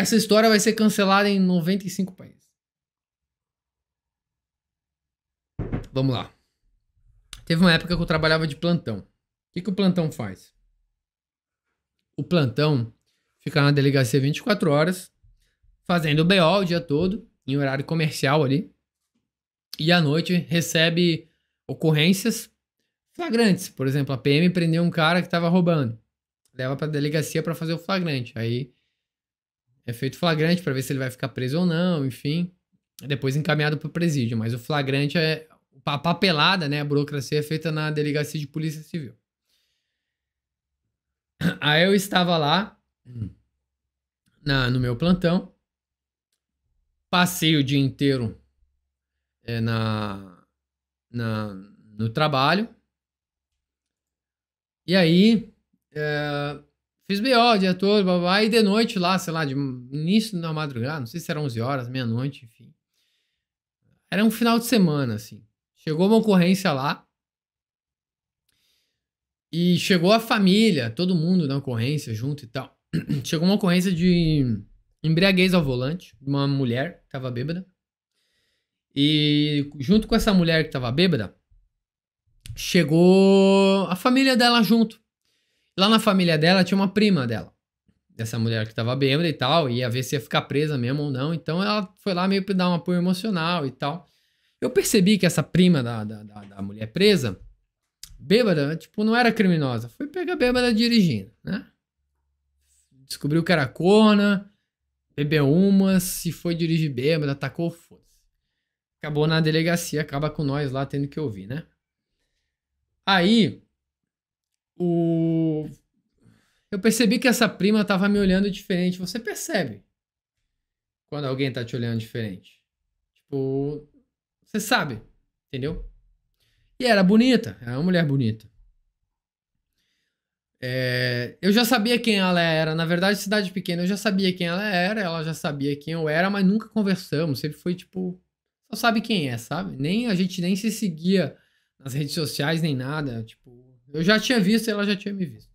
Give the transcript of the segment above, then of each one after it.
Essa história vai ser cancelada em 95 países. Vamos lá. Teve uma época que eu trabalhava de plantão. O que, que o plantão faz? O plantão fica na delegacia 24 horas, fazendo BO o dia todo, em horário comercial ali. E à noite recebe ocorrências flagrantes. Por exemplo, a PM prendeu um cara que estava roubando. Leva para a delegacia para fazer o flagrante. Aí é feito flagrante para ver se ele vai ficar preso ou não, enfim. Depois encaminhado para o presídio. Mas o flagrante é. A papelada, né? A burocracia é feita na delegacia de polícia civil. Aí eu estava lá, hum. na, no meu plantão, passei o dia inteiro é, na, na, no trabalho. E aí, é, Fiz BO a dia todo, blá, blá, e de noite lá, sei lá, de início da madrugada, não sei se era 11 horas, meia-noite, enfim. Era um final de semana, assim. Chegou uma ocorrência lá. E chegou a família, todo mundo na ocorrência junto e tal. chegou uma ocorrência de embriaguez ao volante, uma mulher que tava bêbada. E junto com essa mulher que tava bêbada, chegou a família dela junto. Lá na família dela tinha uma prima dela. Dessa mulher que tava bêbada e tal, ia ver se ia ficar presa mesmo ou não. Então ela foi lá meio pra dar um apoio emocional e tal. Eu percebi que essa prima da, da, da, da mulher presa, bêbada, tipo, não era criminosa. Foi pegar bêbada dirigindo, né? Descobriu que era corna, bebeu umas se foi dirigir bêbada, atacou, foda-se. Acabou na delegacia, acaba com nós lá tendo que ouvir, né? Aí, o... eu percebi que essa prima tava me olhando diferente. Você percebe quando alguém tá te olhando diferente. Tipo, você sabe, entendeu? E era bonita, era uma mulher bonita. É, eu já sabia quem ela era. Na verdade, cidade pequena, eu já sabia quem ela era, ela já sabia quem eu era, mas nunca conversamos. Sempre foi tipo, só sabe quem é, sabe? Nem a gente nem se seguia nas redes sociais nem nada. Tipo, eu já tinha visto e ela já tinha me visto.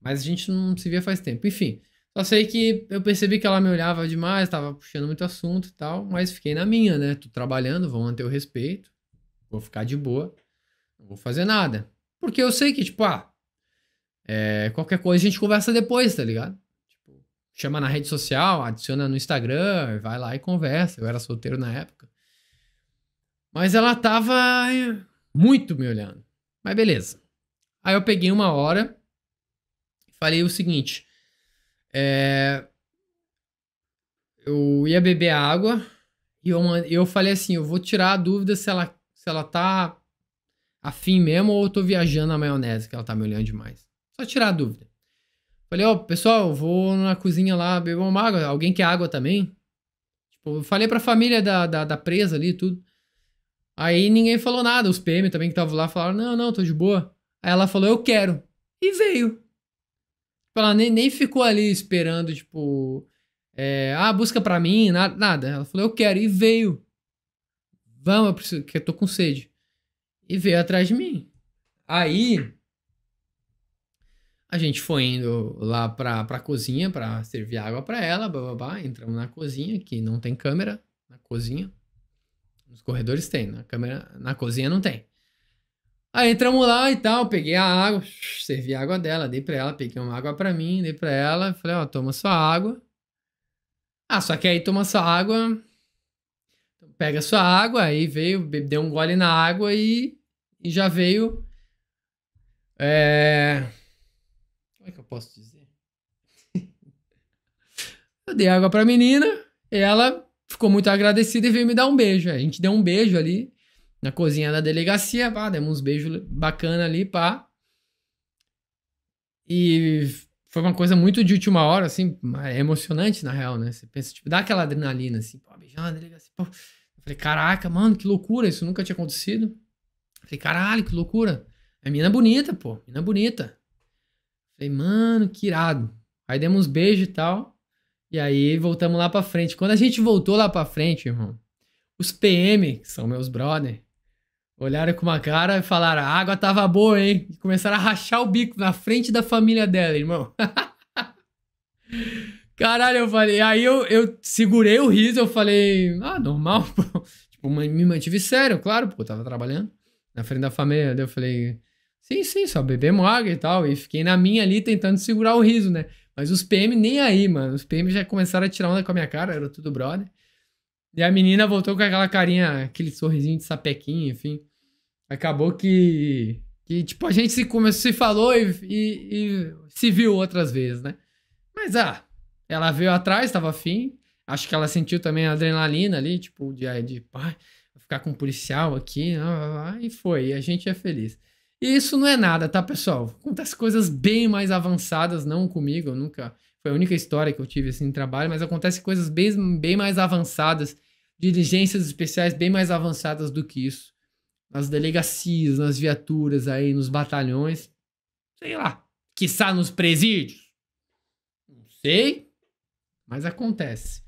Mas a gente não se via faz tempo. Enfim, só sei que eu percebi que ela me olhava demais, tava puxando muito assunto e tal, mas fiquei na minha, né? Tô trabalhando, vou manter o respeito, vou ficar de boa, não vou fazer nada. Porque eu sei que, tipo, ah, é, qualquer coisa a gente conversa depois, tá ligado? Tipo, chama na rede social, adiciona no Instagram, vai lá e conversa. Eu era solteiro na época. Mas ela tava eh, muito me olhando. Mas beleza. Aí eu peguei uma hora e falei o seguinte: é, eu ia beber água e eu, eu falei assim: eu vou tirar a dúvida se ela, se ela tá afim mesmo ou eu tô viajando na maionese, que ela tá me olhando demais. Só tirar a dúvida. Falei, ó, oh, pessoal, vou na cozinha lá beber uma água. Alguém quer água também? Tipo, eu falei pra família da, da, da presa ali e tudo. Aí ninguém falou nada. Os PM também que estavam lá falaram: não, não, tô de boa. Aí ela falou, eu quero. E veio. Tipo, ela nem, nem ficou ali esperando, tipo, é, ah, busca pra mim, nada, nada. Ela falou, eu quero. E veio. Vamos, eu preciso, que eu tô com sede. E veio atrás de mim. Aí, a gente foi indo lá pra, pra cozinha pra servir água pra ela, babá Entramos na cozinha, que não tem câmera na cozinha. Nos corredores tem, na câmera, na cozinha não tem. Aí ah, entramos lá e tal, peguei a água, servi a água dela, dei pra ela, peguei uma água pra mim, dei pra ela, falei, ó, toma sua água. Ah, só que aí toma sua água, pega sua água, aí veio, deu um gole na água e, e já veio. É... Como é que eu posso dizer? eu dei água pra menina, ela ficou muito agradecida e veio me dar um beijo. É, a gente deu um beijo ali na cozinha da delegacia, pá, demos uns beijos bacana ali, pá. E foi uma coisa muito de última hora, assim, é emocionante na real, né? Você pensa, tipo, dá aquela adrenalina, assim, pô, beijar na delegacia, pô. Eu falei, caraca, mano, que loucura, isso nunca tinha acontecido. Eu falei, caralho, que loucura. É mina bonita, pô, mina bonita. Eu falei, mano, que irado. Aí demos uns beijos e tal. E aí voltamos lá pra frente. Quando a gente voltou lá pra frente, irmão, os PM, que são meus brother, Olharam com uma cara e falaram: a água tava boa, hein? E começaram a rachar o bico na frente da família dela, irmão. Caralho, eu falei. Aí eu, eu segurei o riso, eu falei: ah, normal, pô. Tipo, me mantive sério, claro, pô, tava trabalhando na frente da família. Daí eu falei: sim, sim, só bebemos água e tal. E fiquei na minha ali tentando segurar o riso, né? Mas os PM nem aí, mano. Os PM já começaram a tirar onda com a minha cara, era tudo brother. E a menina voltou com aquela carinha, aquele sorrisinho de sapequinha, enfim. Acabou que. Que, tipo, a gente se começou, se falou e, e, e se viu outras vezes, né? Mas, ah, ela veio atrás, tava afim. Acho que ela sentiu também a adrenalina ali, tipo, de, de pai, ficar com um policial aqui, né, e foi. E a gente é feliz. E isso não é nada, tá, pessoal? Acontece coisas bem mais avançadas, não comigo, eu nunca. Foi a única história que eu tive assim em trabalho, mas acontece coisas bem, bem mais avançadas diligências especiais bem mais avançadas do que isso. Nas delegacias, nas viaturas aí, nos batalhões. Sei lá. Quiçá nos presídios. Não sei. Mas acontece.